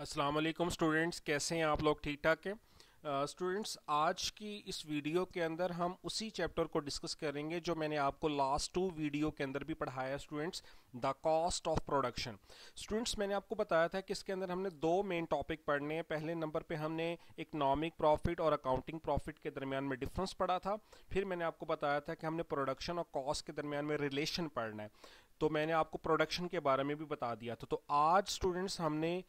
Aslam students कैसे हैं आप लोग ठीक ठाक हैं स्टूडेंट्स आज की इस वीडियो के अंदर हम उसी चैप्टर को डिस्कस करेंगे जो मैंने आपको लास्ट टू वीडियो के अंदर भी पढ़ाया students the cost of production students मैंने आपको बताया था कि इसके अंदर हमने दो मेन टॉपिक पढ़ने हैं पहले नंबर पे हमने इकनॉमिक प्रॉफिट और अकाउंटिंग प्रॉफिट के दरमियान में डिफरेंस पढ़ा था फिर मैंने आपको बताया था कि हमने प्रोडक्शन और कॉस्ट के दरमियान में रिलेशन पढ़ना है तो मैंने आपको प्रोडक्शन के बारे में भी बता दिया था तो आज स्टूडेंट्स हमने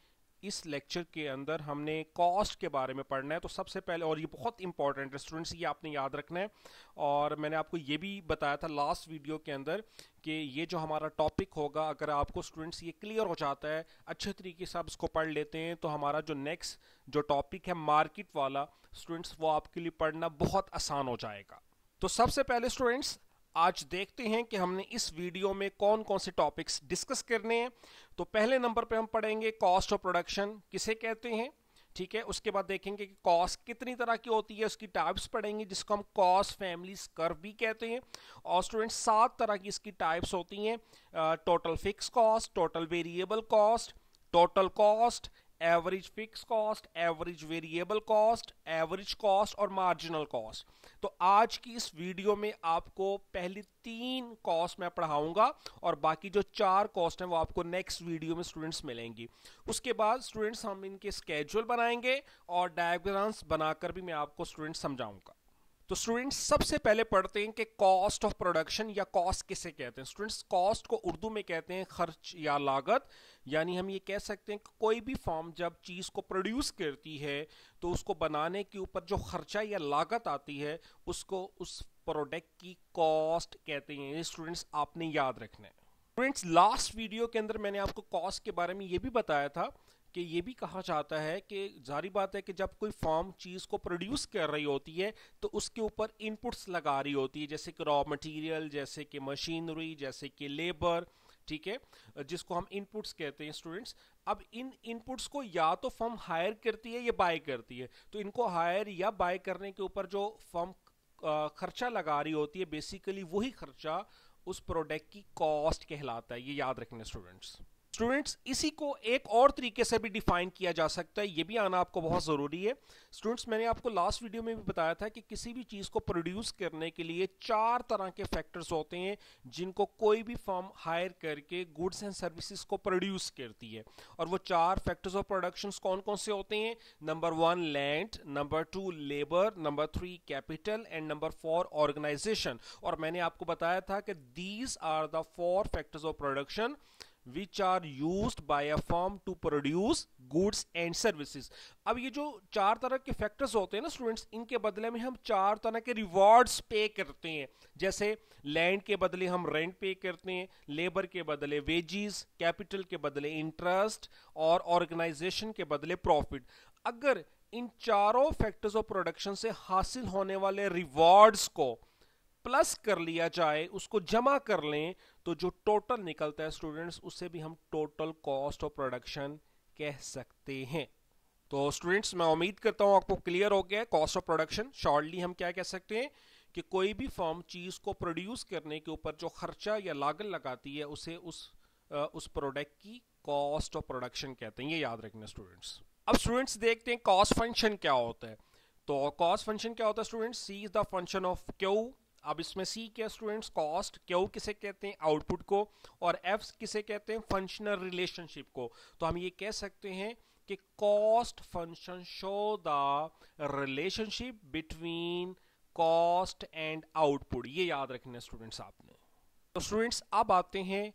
इस लेक्चर के अंदर हमने कॉस्ट के बारे में पढ़ना है तो सबसे पहले और ये बहुत इंपॉर्टेंट है स्टूडेंट्स ये आपने याद रखना है और मैंने आपको ये भी बताया था लास्ट वीडियो के अंदर कि ये जो हमारा टॉपिक होगा अगर आपको स्टूडेंट्स ये क्लियर हो जाता है अच्छे तरीके से आप इसको पढ़ लेते हैं तो हमारा जो नेक्स्ट जो टॉपिक है मार्केट वाला स्टूडेंट्स वो आपके लिए पढ़ना बहुत आसान हो जाएगा तो सबसे पहले स्टूडेंट्स आज देखते हैं कि हमने इस वीडियो में कौन कौन से टॉपिक्स डिस्कस करने हैं तो पहले नंबर पे हम पढ़ेंगे कॉस्ट ऑफ प्रोडक्शन किसे कहते हैं ठीक है उसके बाद देखेंगे कि कॉस्ट कितनी तरह की होती है उसकी टाइप्स पढ़ेंगे जिसको हम कॉस्ट फैमिली कर्व भी कहते हैं और स्टूडेंट सात तरह की इसकी टाइप्स होती हैं total fix cost total variable cost total cost average fix cost average variable cost average cost और मार्जिनल कॉस्ट तो आज की इस वीडियो में आपको पहली तीन कॉस्ट मैं पढ़ाऊंगा और बाकी जो चार कॉस्ट हैं वो आपको नेक्स्ट वीडियो में स्टूडेंट्स मिलेंगी उसके बाद स्टूडेंट्स हम इनके स्केड्यूल बनाएंगे और डायग्राम्स बनाकर भी मैं आपको स्टूडेंट्स समझाऊंगा तो स्टूडेंट्स सबसे पहले पढ़ते हैं कि कॉस्ट ऑफ प्रोडक्शन या कॉस्ट किसे कहते हैं स्टूडेंट्स कॉस्ट को उर्दू में कहते हैं खर्च या लागत यानी हम ये कह सकते हैं कि कोई भी फॉर्म जब चीज़ को प्रोड्यूस करती है तो उसको बनाने के ऊपर जो खर्चा या लागत आती है उसको उस प्रोडक्ट की कॉस्ट कहते हैं स्टूडेंट्स आपने याद रखना है स्टूडेंट्स लास्ट वीडियो के अंदर मैंने आपको कॉस्ट के बारे में ये भी बताया था कि ये भी कहा जाता है कि जारी बात है कि जब कोई फॉर्म चीज़ को प्रोड्यूस कर रही होती है तो उसके ऊपर इनपुट्स लगा रही होती है जैसे कि रॉ मटेरियल जैसे कि मशीनरी जैसे कि लेबर ठीक है जिसको हम इनपुट्स कहते हैं स्टूडेंट्स अब इन इनपुट्स को या तो फॉर्म हायर करती है या बाय करती है तो इनको हायर या बाय करने के ऊपर जो फर्म खर्चा लगा रही होती है बेसिकली वही खर्चा उस प्रोडक्ट की कॉस्ट कहलाता है ये याद रखना स्टूडेंट्स स्टूडेंट्स इसी को एक और तरीके से भी डिफाइन किया जा सकता है ये भी आना आपको बहुत ज़रूरी है स्टूडेंट्स मैंने आपको लास्ट वीडियो में भी बताया था कि किसी भी चीज़ को प्रोड्यूस करने के लिए चार तरह के फैक्टर्स होते हैं जिनको कोई भी फॉर्म हायर करके गुड्स एंड सर्विसेज को प्रोड्यूस करती है और वो चार फैक्टर्स ऑफ प्रोडक्शन कौन कौन से होते हैं number one land number two labour number three capital and number four organisation और मैंने आपको बताया था कि these are the four factors of production which are use by a firm to produce goods and services अब ये जो चार तरह के फैक्टर्स होते हैं ना स्टूडेंट्स इनके बदले में हम चार तरह के रिवॉर्ड्स पे करते हैं जैसे लैंड के बदले हम रेंट पे करते हैं लेबर के बदले वेजिस कैपिटल के बदले इंटरेस्ट और ऑर्गेनाइजेशन के बदले प्रॉफिट अगर इन चारों फैक्टर्स ऑफ प्रोडक्शन से हासिल होने वाले रिवॉर्ड्स को प्लस कर लिया जाए उसको जमा कर लें तो जो टोटल निकलता है स्टूडेंट्स उससे भी हम टोटल कॉस्ट ऑफ प्रोडक्शन कह सकते हैं तो स्टूडेंट्स मैं उम्मीद करता हूं आपको क्लियर हो गया कॉस्ट ऑफ प्रोडक्शन शॉर्टली हम क्या कह सकते हैं कि कोई भी फॉर्म चीज़ को प्रोड्यूस करने के ऊपर जो खर्चा या लागत लगाती है उसे उस आ, उस प्रोडक्ट की कॉस्ट ऑफ प्रोडक्शन कहते हैं ये याद रखना स्टूडेंट्स अब स्टूडेंट्स देखते हैं कॉस्ट फंक्शन क्या होता है तो कॉस्ट फंक्शन क्या होता है students C is the function of Q अब इसमें सी क्या स्टूडेंट्स कॉस्ट क्यों किसे कहते हैं आउटपुट को और एफ किसे कहते हैं फंक्शनल रिलेशनशिप को तो हम ये कह सकते हैं कि cost function show the relationship between cost and output ये याद रखना स्टूडेंट्स आपने तो स्टूडेंट्स अब आते हैं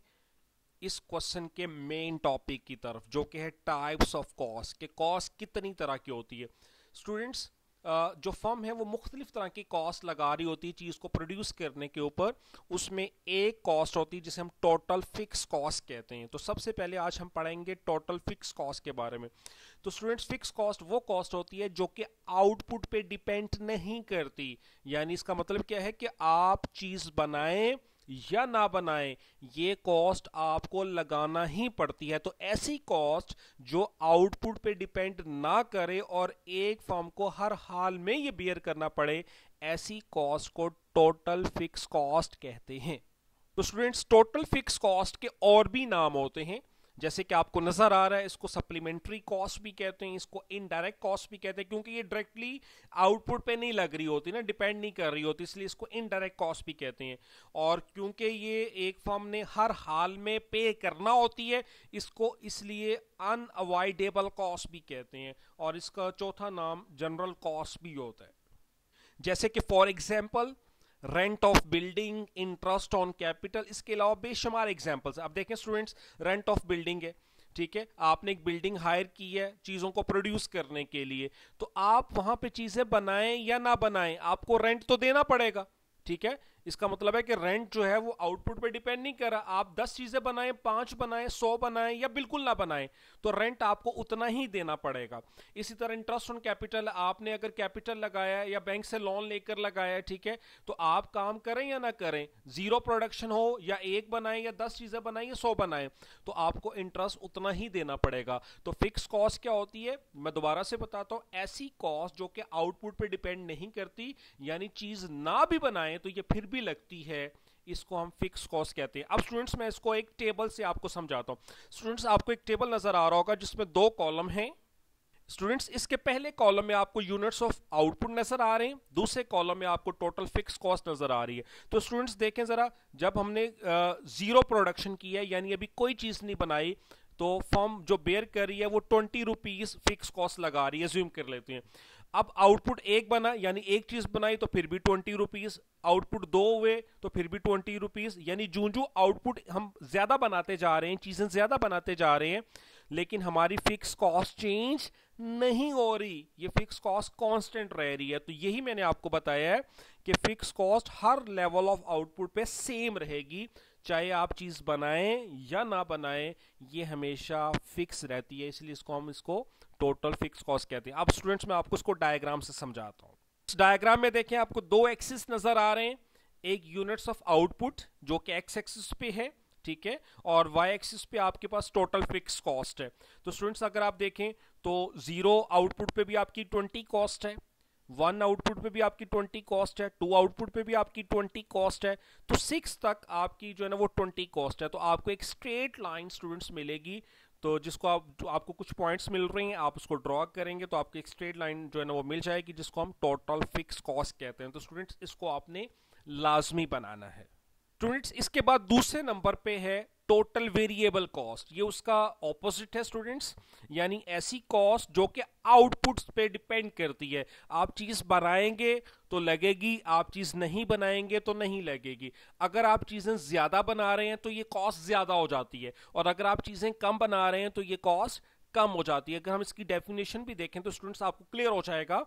इस क्वेश्चन के मेन टॉपिक की तरफ जो कि है टाइप्स ऑफ कॉस्ट के कॉस्ट कितनी तरह की होती है स्टूडेंट्स जो फर्म है वो मुख्तलिफ तरह की कॉस्ट लगा रही होती है चीज़ को प्रोड्यूस करने के ऊपर उसमें एक कॉस्ट होती है जिसे हम टोटल फिक्स कॉस्ट कहते हैं तो सबसे पहले आज हम पढ़ेंगे टोटल फिक्स कॉस्ट के बारे में तो स्टूडेंट्स फिक्स कॉस्ट वो कॉस्ट होती है जो कि आउटपुट पे डिपेंड नहीं करती यानी इसका मतलब क्या है कि आप चीज़ बनाएं या ना बनाए ये कॉस्ट आपको लगाना ही पड़ती है तो ऐसी कॉस्ट जो आउटपुट पे डिपेंड ना करे और एक फॉर्म को हर हाल में ये बियर करना पड़े ऐसी कॉस्ट को टोटल फिक्स कॉस्ट कहते हैं तो स्टूडेंट्स टोटल फिक्स कॉस्ट के और भी नाम होते हैं जैसे कि आपको नजर आ रहा है इसको सप्लीमेंट्री कॉस्ट भी कहते हैं इसको इनडायरेक्ट कॉस्ट भी कहते हैं क्योंकि ये डायरेक्टली आउटपुट पे नहीं लग रही होती ना डिपेंड नहीं कर रही होती इसलिए इसको इनडायरेक्ट कॉस्ट भी कहते हैं और क्योंकि ये एक फर्म ने हर हाल में पे करना होती है इसको इसलिए अनअवॉइडेबल कॉस्ट भी कहते हैं और इसका चौथा नाम जनरल कॉस्ट भी होता है जैसे कि for example rent of building interest on capital इसके अलावा बेशुमार एग्जाम्पल्स आप देखें स्टूडेंट्स रेंट ऑफ बिल्डिंग है ठीक है आपने एक बिल्डिंग हायर की है चीज़ों को प्रोड्यूस करने के लिए तो आप वहां पे चीज़ें बनाएं या ना बनाएं आपको रेंट तो देना पड़ेगा ठीक है इसका मतलब है कि रेंट जो है वो आउटपुट पे डिपेंड नहीं कर रहा आप दस चीजें बनाएं पांच बनाएं सौ बनाएं या बिल्कुल ना बनाएं तो रेंट आपको उतना ही देना पड़ेगा इसी तरह इंटरेस्ट ऑन कैपिटल आपने अगर कैपिटल लगाया या बैंक से लोन लेकर लगाया ठीक है तो आप काम करें या ना करें जीरो प्रोडक्शन हो या एक बनाएं या दस चीजें बनाएं या सौ बनाए तो आपको इंटरेस्ट उतना ही देना पड़ेगा तो फिक्स कॉस्ट क्या होती है मैं दोबारा से बताता हूं ऐसी कॉस्ट जो कि आउटपुट पर डिपेंड नहीं करती यानी चीज ना भी बनाएं तो ये फिर भी भी लगती है इसको हम फिक्स कॉस्ट कहते हैं अब स्टूडेंट्स मैं इसको एक टेबल से आपको समझाता हूँ स्टूडेंट्स आपको एक टेबल नजर आ रहा होगा जिसमें दो कॉलम हैं स्टूडेंट्स इसके पहले कॉलम में आपको यूनिट्स ऑफ आउटपुट नजर आ रहे हैं दूसरे कॉलम में आपको टोटल फिक्स कॉस्ट नजर आ रही है तो स्टूडेंट्स देखें जरा जब हमने जीरो प्रोडक्शन की है यानी अभी कोई चीज नहीं बनाई तो फॉर्म जो बेयर कर रही है वो ट्वेंटी रुपीज फिक्स कॉस्ट लगा रही है ज्यूम कर लेते हैं अब आउटपुट एक बना यानी एक चीज बनाई तो फिर भी ट्वेंटी रुपीज आउटपुट दो हुए तो फिर भी ट्वेंटी रुपीज यानी जू जो आउटपुट हम ज्यादा बनाते जा रहे हैं चीजें ज्यादा बनाते जा रहे हैं लेकिन हमारी फिक्स कॉस्ट चेंज नहीं हो रही ये फिक्स कॉस्ट कांस्टेंट रह रही है तो यही मैंने आपको बताया है कि फिक्स कॉस्ट हर लेवल ऑफ आउटपुट पे सेम रहेगी चाहे आप चीज़ बनाएं या ना बनाएं ये हमेशा फिक्स रहती है इसलिए इसको हम इसको टोटल फिक्स कॉस्ट कहते हैं अब स्टूडेंट्स मैं आपको इसको डायग्राम से समझाता हूँ इस डायग्राम में देखें आपको दो एक्सिस नज़र आ रहे हैं एक यूनिट्स ऑफ आउटपुट जो कि एक्स एक्सिस पे है ठीक है और वाई एक्सिस पे आपके पास टोटल फिक्स कॉस्ट है तो स्टूडेंट्स अगर आप देखें तो ज़ीरो आउटपुट पे भी आपकी ट्वेंटी कॉस्ट है वन आउटपुट पे भी आपकी ट्वेंटी कॉस्ट है टू आउटपुट पे भी आपकी ट्वेंटी कॉस्ट है तो सिक्स तक आपकी जो है ना वो ट्वेंटी कॉस्ट है तो आपको एक स्ट्रेट लाइन स्टूडेंट्स मिलेगी तो जिसको आप जो आपको कुछ पॉइंट्स मिल रही हैं आप उसको ड्रॉ करेंगे तो आपको एक स्ट्रेट लाइन जो है ना वो मिल जाएगी जिसको हम टोटल फिक्स कॉस्ट कहते हैं तो स्टूडेंट्स इसको आपने लाजमी बनाना है स्टूडेंट्स इसके बाद दूसरे नंबर पे है टोटल वेरिएबल कॉस्ट ये उसका ऑपोजिट है स्टूडेंट्स यानी ऐसी कॉस्ट जो कि आउटपुट्स पे डिपेंड करती है आप चीज़ बनाएंगे तो लगेगी आप चीज़ नहीं बनाएंगे तो नहीं लगेगी अगर आप चीज़ें ज़्यादा बना रहे हैं तो ये कॉस्ट ज़्यादा हो जाती है और अगर आप चीज़ें कम बना रहे हैं तो ये कॉस्ट कम हो जाती है अगर हम इसकी डेफिनेशन भी देखें तो स्टूडेंट्स आपको क्लियर हो जाएगा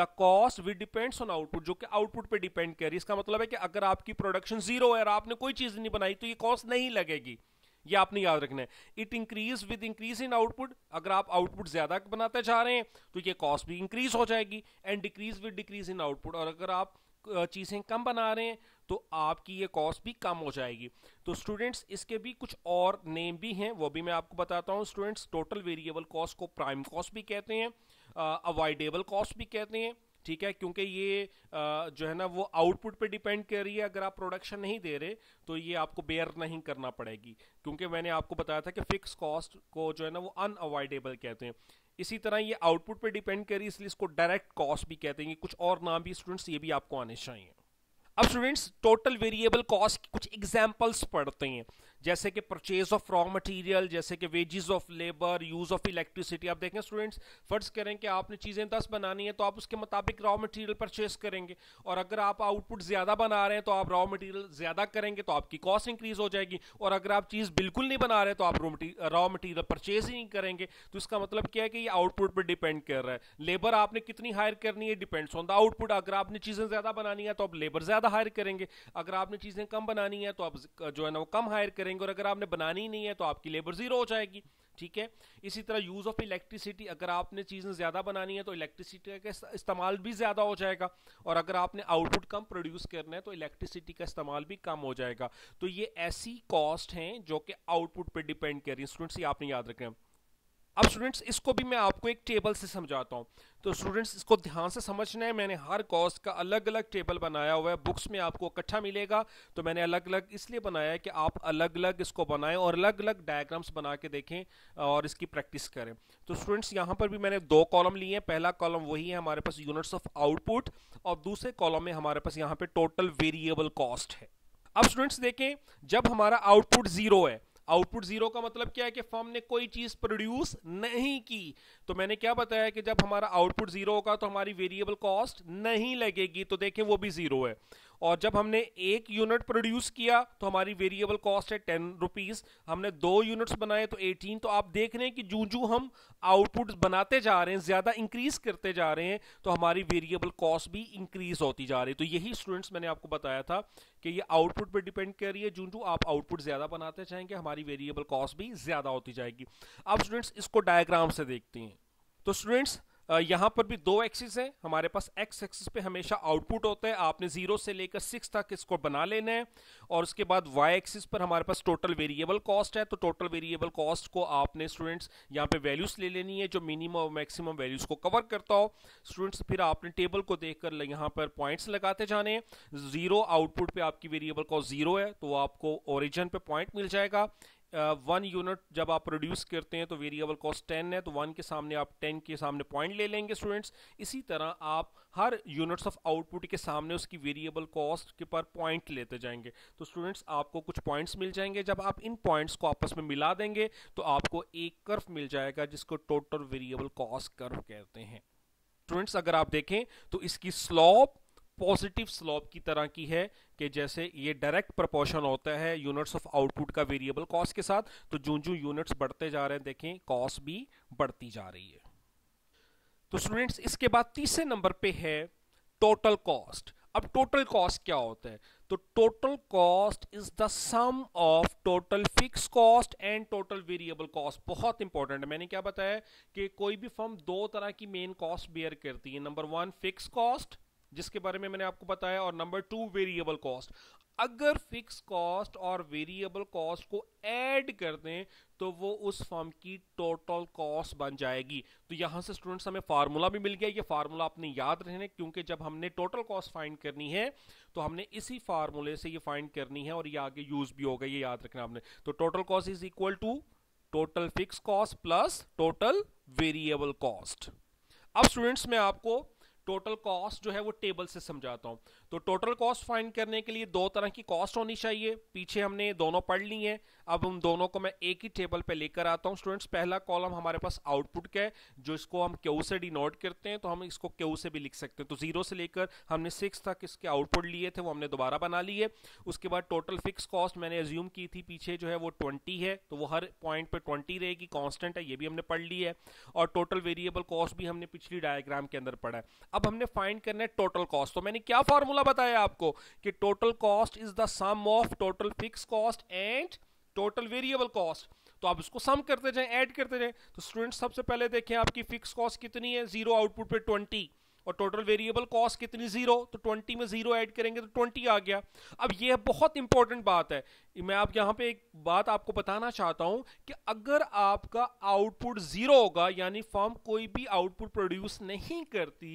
the cost with depends on output जो कि आउटपुट पे डिपेंड कर रही है इसका मतलब है कि अगर आपकी प्रोडक्शन जीरो है और आपने कोई चीज नहीं बनाई तो ये कॉस्ट नहीं लगेगी ये आपने याद रखना है it increase with increase in output अगर आप आउटपुट ज्यादा बनाते जा रहे हैं तो ये कॉस्ट भी इंक्रीज हो जाएगी and decrease with decrease in output और अगर आप चीज़ें कम बना रहे हैं तो आपकी ये कॉस्ट भी कम हो जाएगी तो स्टूडेंट्स इसके भी कुछ और नेम भी हैं वो भी मैं आपको बताता हूँ स्टूडेंट्स टोटल वेरिएबल कॉस्ट को प्राइम कॉस्ट भी कहते हैं अवॉइडेबल कॉस्ट भी कहते हैं ठीक है क्योंकि ये जो है ना वो आउटपुट पे डिपेंड कर रही है अगर आप प्रोडक्शन नहीं दे रहे तो ये आपको बेयर नहीं करना पड़ेगी क्योंकि मैंने आपको बताया था कि फिक्स कॉस्ट को जो है ना वो अनअवॉइडेबल कहते हैं इसी तरह ये आउटपुट पे डिपेंड करी इसलिए इसको डायरेक्ट कॉस्ट भी कहते हैं कुछ और नाम भी स्टूडेंट्स ये भी आपको आने चाहिए अब स्टूडेंट्स टोटल वेरिएबल कॉस्ट कुछ एग्जाम्पल्स पढ़ते हैं जैसे कि परचेज ऑफ रॉ मटेरियल जैसे कि wages of labour use of electricity आप देखें स्टूडेंट्स फर्ज करें कि आपने चीज़ें दस बनानी है तो आप उसके मुताबिक रॉ मटेरियल परचेज करेंगे और अगर आप आउटपुट ज़्यादा बना रहे हैं तो आप रॉ मटेरियल ज़्यादा करेंगे तो आपकी कॉस्ट इंक्रीज हो जाएगी और अगर आप चीज़ बिल्कुल नहीं बना रहे तो आप रॉ मटीरियल परचेज ही नहीं करेंगे तो इसका मतलब क्या है कि ये आउटपुट पर डिपेंड कर रहा है लेबर आपने कितनी हायर करनी है डिपेंड्स ऑन द आउटपुट अगर आपने चीज़ें ज़्यादा बनानी है तो आप लेबर ज़्यादा हायर करेंगे अगर आपने चीज़ें कम बनानी है तो आप जो है ना वो कम हायर करेंगे बनाएंगे और अगर आपने बनानी ही नहीं है तो आपकी लेबर जीरो हो जाएगी ठीक है इसी तरह यूज़ ऑफ इलेक्ट्रिसिटी अगर आपने चीज़ें ज़्यादा बनानी है तो इलेक्ट्रिसिटी का इस्तेमाल भी ज़्यादा हो जाएगा और अगर आपने आउटपुट कम प्रोड्यूस करना है तो इलेक्ट्रिसिटी का इस्तेमाल भी कम हो जाएगा तो ये ऐसी कॉस्ट हैं जो कि आउटपुट पे डिपेंड कर रही है स्टूडेंट्स ये आपने याद रखना है अब स्टूडेंट्स इसको भी मैं आपको एक टेबल से समझाता हूँ तो स्टूडेंट्स इसको ध्यान से समझना है मैंने हर कॉस्ट का अलग अलग टेबल बनाया हुआ है बुक्स में आपको इकट्ठा मिलेगा तो मैंने अलग अलग इसलिए बनाया है कि आप अलग अलग इसको बनाएं और अलग अलग डायग्राम्स बना के देखें और इसकी प्रैक्टिस करें तो स्टूडेंट्स यहाँ पर भी मैंने दो कॉलम लिए हैं पहला कॉलम वही है हमारे पास यूनिट्स ऑफ आउटपुट और दूसरे कॉलम में हमारे पास यहाँ पे टोटल वेरिएबल कॉस्ट है अब स्टूडेंट्स देखें जब हमारा आउटपुट जीरो है आउटपुट जीरो का मतलब क्या है कि फर्म ने कोई चीज प्रोड्यूस नहीं की तो मैंने क्या बताया कि जब हमारा आउटपुट जीरो होगा तो हमारी वेरिएबल कॉस्ट नहीं लगेगी तो देखें वो भी जीरो है और जब हमने एक यूनिट प्रोड्यूस किया तो हमारी वेरिएबल कॉस्ट है टेन रुपीज हमने दो यूनिट्स बनाए तो एटीन तो आप देख रहे हैं कि जू जू हम आउटपुट बनाते जा रहे हैं ज्यादा इंक्रीज करते जा रहे हैं तो हमारी वेरिएबल कॉस्ट भी इंक्रीज होती जा रही है तो यही स्टूडेंट्स मैंने आपको बताया था कि ये आउटपुट पर डिपेंड कर रही है जू जू आप आउटपुट ज्यादा बनाते जाएंगे हमारी वेरिएबल कॉस्ट भी ज्यादा होती जाएगी अब स्टूडेंट्स इसको डायग्राम से देखते हैं तो स्टूडेंट्स यहाँ पर भी दो एक्सिस हैं हमारे पास एक्स एक्सिस पे हमेशा आउटपुट होता है आपने जीरो से लेकर सिक्स तक इसको बना लेना है और उसके बाद वाई एक्सिस पर हमारे पास टोटल वेरिएबल कॉस्ट है तो टोटल वेरिएबल कॉस्ट को आपने स्टूडेंट्स यहाँ पे वैल्यूज ले लेनी है जो मिनिमम और मैक्सिमम वैल्यूज को कवर करता हो स्टूडेंट्स फिर आपने टेबल को देख कर यहाँ पर पॉइंट्स लगाते जाने जीरो आउटपुट पर आपकी वेरिएबल कॉस्ट जीरो है तो आपको ओरिजन पे पॉइंट मिल जाएगा वन uh, यूनिट जब आप प्रोड्यूस करते हैं तो वेरिएबल कॉस्ट टेन है तो वन के सामने आप टेन के सामने पॉइंट ले लेंगे स्टूडेंट्स इसी तरह आप हर यूनिट्स ऑफ आउटपुट के सामने उसकी वेरिएबल कॉस्ट के पर पॉइंट लेते जाएंगे तो स्टूडेंट्स आपको कुछ पॉइंट्स मिल जाएंगे जब आप इन पॉइंट्स को आपस में मिला देंगे तो आपको एक कर्व मिल जाएगा जिसको टोटल वेरिएबल कॉस्ट कर्व कहते हैं स्टूडेंट्स अगर आप देखें तो इसकी स्लॉप पॉजिटिव स्लॉप की तरह की है कि जैसे ये डायरेक्ट प्रपोर्शन होता है यूनिट्स ऑफ आउटपुट का वेरिएबल कॉस्ट के साथ तो जो जो यूनिट्स बढ़ते जा रहे हैं देखें कॉस्ट भी बढ़ती जा रही है तो स्टूडेंट्स इसके बाद तीसरे नंबर पे है टोटल कॉस्ट अब टोटल कॉस्ट क्या होता है तो total cost is the sum of total fix cost and total variable cost बहुत इंपॉर्टेंट है मैंने क्या बताया कि कोई भी फर्म दो तरह की मेन कॉस्ट बेयर करती है नंबर वन फिक्स कॉस्ट जिसके बारे में मैंने आपको बताया और नंबर टू वेरिएबल कॉस्ट अगर फिक्स कॉस्ट और वेरिएबल कॉस्ट को ऐड कर दें तो वो उस फर्म की टोटल कॉस्ट बन जाएगी तो यहाँ से स्टूडेंट्स हमें फार्मूला भी मिल गया ये फार्मूला आपने याद रहने क्योंकि जब हमने टोटल कॉस्ट फाइंड करनी है तो हमने इसी फार्मूले से ये फाइंड करनी है और ये आगे यूज भी होगा ये याद रखना आपने तो total cost is equal to total fix cost plus total variable cost अब स्टूडेंट्स मैं आपको टोटल कॉस्ट जो है वो टेबल से समझाता हूँ तो टोटल कॉस्ट फाइंड करने के लिए दो तरह की कॉस्ट होनी चाहिए पीछे हमने दोनों पढ़ ली हैं अब उन दोनों को मैं एक ही टेबल पे लेकर आता हूं स्टूडेंट्स पहला कॉलम हमारे पास आउटपुट का है जो इसको हम क्यू से डिनोट करते हैं तो हम इसको क्यू से भी लिख सकते हैं तो जीरो से लेकर हमने सिक्स तक इसके आउटपुट लिए थे वो हमने दोबारा बना लिए उसके बाद टोटल फिक्स कॉस्ट मैंने एज्यूम की थी पीछे जो है वो ट्वेंटी है तो वो हर पॉइंट पर ट्वेंटी रहेगी कॉन्स्टेंट है ये भी हमने पढ़ ली है और टोटल वेरिएबल कॉस्ट भी हमने पिछली डायग्राम के अंदर पढ़ा है अब हमने फाइंड करना है टोटल कॉस्ट तो मैंने क्या फॉर्मूला फॉर्मूला बताया आपको कि total cost is the sum of total fix cost and total variable cost तो आप उसको सम करते जाएं ऐड करते जाएं तो स्टूडेंट्स सबसे पहले देखें आपकी फिक्स कॉस्ट कितनी है जीरो आउटपुट पे ट्वेंटी और टोटल वेरिएबल कॉस्ट कितनी जीरो तो ट्वेंटी में जीरो ऐड करेंगे तो ट्वेंटी आ गया अब यह बहुत इंपॉर्टेंट बात है मैं आप यहाँ पे एक बात आपको बताना चाहता हूँ कि अगर आपका आउटपुट जीरो होगा यानी फॉर्म कोई भी आउटपुट प्रोड्यूस नहीं करती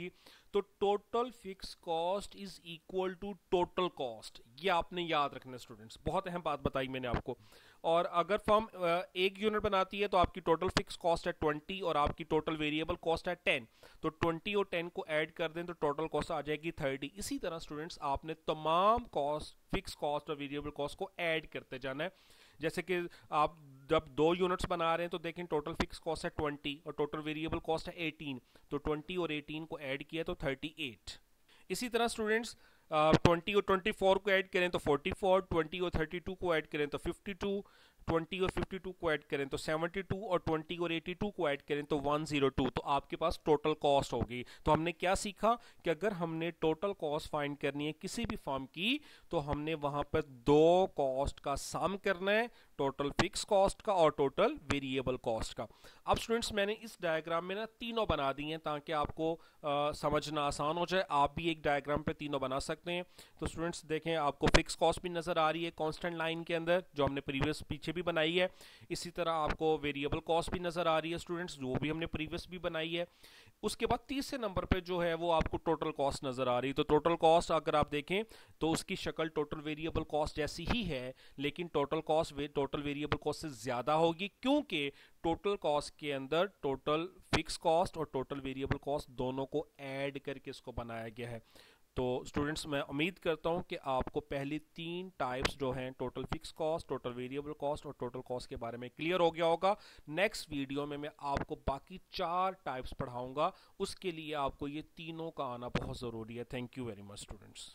तो total fix cost is equal to total cost ये आपने याद रखना स्टूडेंट्स बहुत अहम बात बताई मैंने आपको और अगर फर्म एक यूनिट बनाती है तो आपकी टोटल फिक्स कॉस्ट है ट्वेंटी और आपकी टोटल वेरिएबल कॉस्ट है टेन तो ट्वेंटी और टेन को ऐड कर दें तो टोटल कॉस्ट आ जाएगी थर्टी इसी तरह स्टूडेंट्स आपने तमाम कॉस्ट फिक्स कॉस्ट और वेरिएबल कॉस्ट को ऐड करते जाना है जैसे कि आप जब दो यूनिट्स बना रहे हैं तो देखें टोटल फिक्स कॉस्ट है ट्वेंटी और टोटल वेरिएबल कॉस्ट है एटीन तो ट्वेंटी और एटीन को ऐड किया तो थर्टी एट इसी तरह स्टूडेंट्स ट्वेंटी और ट्वेंटी फोर को ऐड करें तो फोर्टी फोर ट्वेंटी और थर्टी टू को ऐड करें तो फिफ्टी टू ट्वेंटी और फिफ्टी टू को ऐड करें तो सेवेंटी टू और ट्वेंटी और एटी टू को ऐड करें तो वन जीरो टू तो आपके पास टोटल कॉस्ट होगी तो हमने क्या सीखा कि अगर हमने टोटल कॉस्ट फाइंड करनी है किसी भी फॉर्म की तो हमने वहां पर दो कॉस्ट का सम करना है टोटल फिक्स कॉस्ट का और टोटल वेरिएबल कॉस्ट का अब स्टूडेंट्स मैंने इस डायग्राम में ना तीनों बना दी हैं ताकि आपको आ, समझना आसान हो जाए आप भी एक डायग्राम पे तीनों बना सकते हैं तो स्टूडेंट्स देखें आपको फिक्स कॉस्ट भी नज़र आ रही है कॉन्स्टेंट लाइन के अंदर जो हमने प्रीवियस पीछे भी बनाई है इसी तरह आपको वेरिएबल कॉस्ट भी नज़र आ रही है स्टूडेंट्स जो भी हमने प्रीवियस भी बनाई है उसके बाद तीसरे नंबर पर जो है वो आपको टोटल कॉस्ट नज़र आ रही है तो टोटल कॉस्ट अगर आप देखें तो उसकी शक्ल टोटल वेरिएबल कॉस्ट जैसी ही है लेकिन total cost total total variable cost से ज़्यादा होगी क्योंकि टोटल कॉस्ट के अंदर टोटल फिक्स कॉस्ट और टोटल वेरिएबल कॉस्ट दोनों को ऐड करके इसको बनाया गया है तो स्टूडेंट्स मैं उम्मीद करता हूं कि आपको पहली तीन टाइप्स जो हैं total fix cost total variable cost और टोटल कॉस्ट के बारे में क्लियर हो गया होगा नेक्स्ट वीडियो में मैं आपको बाकी चार टाइप्स पढ़ाऊंगा उसके लिए आपको ये तीनों का आना बहुत ज़रूरी है thank you very much students